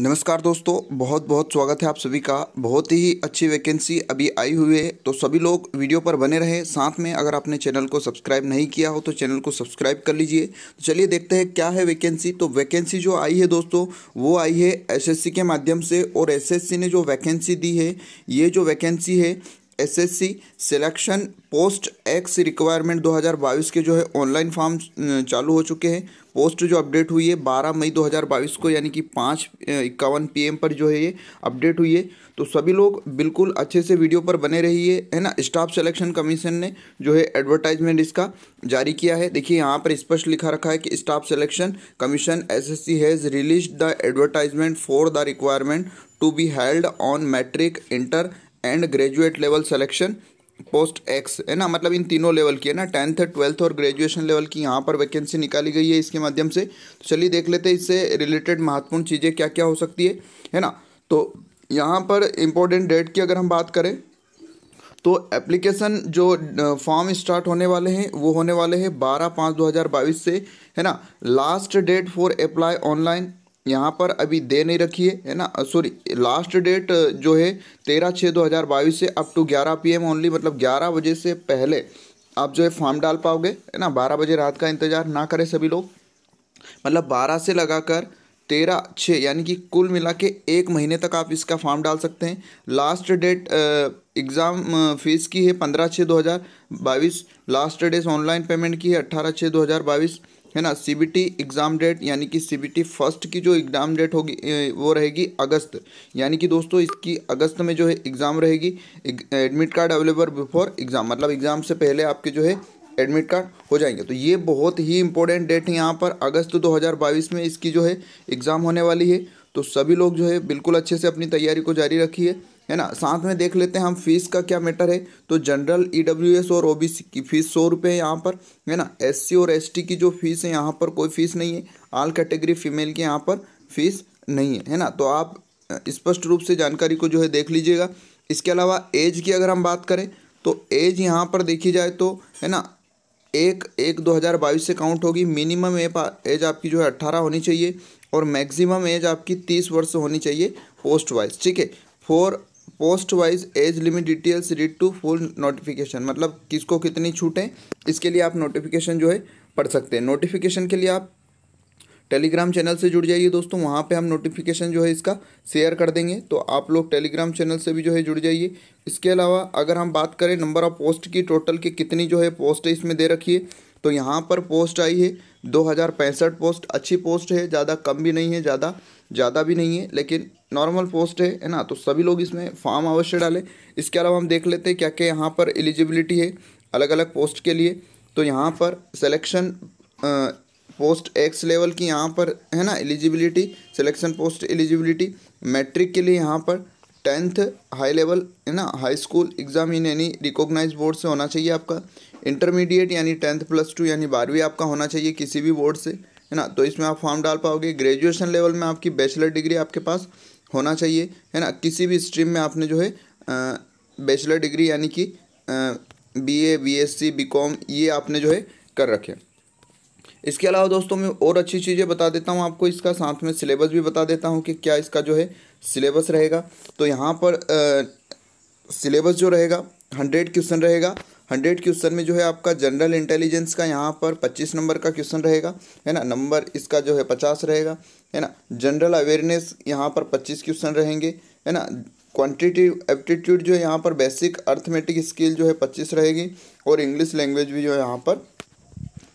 नमस्कार दोस्तों बहुत बहुत स्वागत है आप सभी का बहुत ही अच्छी वैकेंसी अभी आई हुई है तो सभी लोग वीडियो पर बने रहे साथ में अगर आपने चैनल को सब्सक्राइब नहीं किया हो तो चैनल को सब्सक्राइब कर लीजिए तो चलिए देखते हैं क्या है वैकेंसी तो वैकेंसी जो आई है दोस्तों वो आई है एसएससी के माध्यम से और एस ने जो वैकेंसी दी है ये जो वैकेंसी है SSC selection post X requirement 2022 के जो है ऑनलाइन फॉर्म चालू हो चुके हैं पोस्ट जो अपडेट हुई है 12 मई 2022 को यानी कि पाँच इक्यावन पी पर जो है ये अपडेट हुई है तो सभी लोग बिल्कुल अच्छे से वीडियो पर बने रहिए है, है ना स्टाफ सिलेक्शन कमीशन ने जो है एडवर्टाइजमेंट इसका जारी किया है देखिए यहाँ पर स्पष्ट लिखा रखा है कि staff selection commission as has release the advertisement for the requirement to be held on matric inter and graduate level selection post X है ना मतलब इन तीनों लेवल की है ना टेंथ ट्वेल्थ और ग्रेजुएशन लेवल की यहाँ पर वैकेंसी निकाली गई है इसके माध्यम से तो चलिए देख लेते हैं इससे रिलेटेड महत्वपूर्ण चीज़ें क्या क्या हो सकती है है ना तो यहाँ पर इम्पोर्टेंट डेट की अगर हम बात करें तो एप्लीकेशन जो फॉर्म स्टार्ट होने वाले हैं वो होने वाले हैं बारह पाँच दो हज़ार बाईस से है ना last date for apply online यहाँ पर अभी दे नहीं रखी है है ना सॉरी लास्ट डेट जो है तेरह छः दो हज़ार बाईस से अप टू ग्यारह पी एम ओनली मतलब ग्यारह बजे से पहले आप जो है फॉर्म डाल पाओगे है ना बारह बजे रात का इंतज़ार ना करें सभी लोग मतलब बारह से लगाकर तेरह छः यानी कि कुल मिला के एक महीने तक आप इसका फॉर्म डाल सकते हैं लास्ट डेट एग्ज़ाम फीस की है पंद्रह छः दो हज़ार बाईस लास्ट डेट ऑनलाइन पेमेंट की है अट्ठारह छः दो हज़ार बाईस है ना सी एग्ज़ाम डेट यानी कि सी बी फर्स्ट की जो एग्ज़ाम डेट होगी वो रहेगी अगस्त यानी कि दोस्तों इसकी अगस्त में जो है एग्ज़ाम रहेगी admit card available before exam मतलब एग्ज़ाम से पहले आपके जो है एडमिट कार्ड हो जाएंगे तो ये बहुत ही इंपॉर्टेंट डेट है यहाँ पर अगस्त दो में इसकी जो है एग्ज़ाम होने वाली है तो सभी लोग जो है बिल्कुल अच्छे से अपनी तैयारी को जारी रखिए है ना साथ में देख लेते हैं हम फीस का क्या मैटर है तो जनरल ईडब्ल्यूएस e और ओबीसी की फीस सौ रुपये है यहाँ पर है ना एससी और एसटी की जो फीस है यहाँ पर कोई फीस नहीं है आल कैटेगरी फीमेल की यहाँ पर फीस नहीं है है ना तो आप स्पष्ट रूप से जानकारी को जो है देख लीजिएगा इसके अलावा एज की अगर हम बात करें तो एज यहाँ पर देखी जाए तो है ना एक एक दो हज़ार बाईस से काउंट होगी मिनिमम एज आपकी जो है अट्ठारह होनी चाहिए और मैक्सिमम एज आपकी तीस वर्ष होनी चाहिए पोस्ट वाइज ठीक है for post wise age limit details read to full notification मतलब किसको कितनी छूट है इसके लिए आप नोटिफिकेशन जो है पढ़ सकते हैं नोटिफिकेशन के लिए आप टेलीग्राम चैनल से जुड़ जाइए दोस्तों वहाँ पे हम नोटिफिकेशन जो है इसका शेयर कर देंगे तो आप लोग टेलीग्राम चैनल से भी जो है जुड़ जाइए इसके अलावा अगर हम बात करें नंबर ऑफ पोस्ट की टोटल की कितनी जो है पोस्ट इसमें दे रखी है तो यहाँ पर पोस्ट आई है दो हज़ार पैंसठ पोस्ट अच्छी पोस्ट है ज़्यादा कम भी नहीं है ज़्यादा ज़्यादा भी नहीं है लेकिन नॉर्मल पोस्ट है है ना तो सभी लोग इसमें फॉर्म अवश्य डालें इसके अलावा हम देख लेते हैं क्या क्या यहाँ पर एलिजिबिलिटी है अलग अलग पोस्ट के लिए तो यहाँ पर सिलेक्शन पोस्ट एक्स लेवल की यहाँ पर है ना eligibility selection post eligibility matric के लिए यहाँ पर टेंथ हाई लेवल है ना हाई स्कूल एग्ज़ाम इन यानी रिकोगनाइज बोर्ड से होना चाहिए आपका इंटरमीडिएट यानी टेंथ प्लस टू यानी बारहवीं आपका होना चाहिए किसी भी बोर्ड से है ना तो इसमें आप फॉर्म डाल पाओगे ग्रेजुएशन लेवल में आपकी बैचलर डिग्री आपके पास होना चाहिए है ना किसी भी स्ट्रीम में आपने जो है बैचलर डिग्री यानी कि B A B S C B com ये आपने जो है कर रखे इसके अलावा दोस्तों मैं और अच्छी चीज़ें बता देता हूँ आपको इसका साथ में सिलेबस भी बता देता हूँ कि क्या इसका जो है सिलेबस रहेगा तो यहाँ पर सिलेबस जो रहेगा हंड्रेड क्वेश्चन रहेगा हंड्रेड क्वेश्चन में जो है आपका जनरल इंटेलिजेंस का यहाँ पर पच्चीस नंबर का क्वेश्चन रहेगा है ना नंबर इसका जो है पचास रहेगा है ना जनरल अवेयरनेस यहाँ पर पच्चीस क्वेश्चन रहेंगे है ना क्वान्टिटिव एप्टीट्यूड जो है यहाँ पर बेसिक अर्थमेटिक स्किल जो है पच्चीस रहेगी और इंग्लिश लैंग्वेज भी जो है यहाँ पर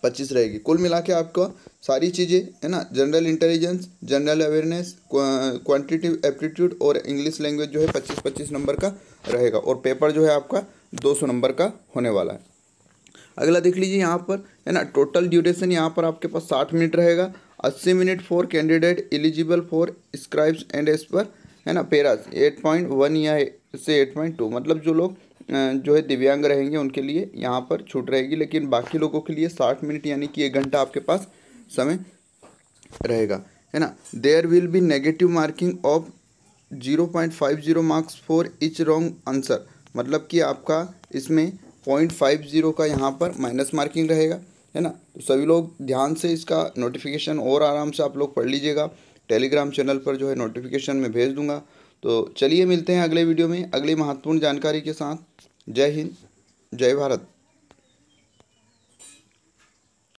पच्चीस रहेगी कुल मिला के आपका सारी चीज़ें है ना general intelligence general awareness quantitative aptitude और इंग्लिश लैंग्वेज जो है पच्चीस पच्चीस नंबर का रहेगा और पेपर जो है आपका दो सौ नंबर का होने वाला है अगला देख लीजिए यहाँ पर है ना टोटल ड्यूरेशन यहाँ पर आपके पास साठ मिनट रहेगा अस्सी minute for candidate eligible for scribes and एस पर है ना पेरास एट पॉइंट वन या से एट पॉइंट टू मतलब जो लोग जो है दिव्यांग रहेंगे उनके लिए यहाँ पर छूट रहेगी लेकिन बाकी लोगों के लिए साठ मिनट यानी कि एक घंटा आपके पास समय रहेगा है ना there will be negative marking of zero point five zero marks for each wrong answer मतलब कि आपका इसमें पॉइंट फाइव जीरो का यहाँ पर माइनस मार्किंग रहेगा है ना तो सभी लोग ध्यान से इसका नोटिफिकेशन और आराम से आप लोग पढ़ लीजिएगा टेलीग्राम चैनल पर जो है नोटिफिकेशन में भेज दूंगा तो चलिए मिलते हैं अगले वीडियो में अगली महत्वपूर्ण जानकारी के साथ जय हिंद जय भारत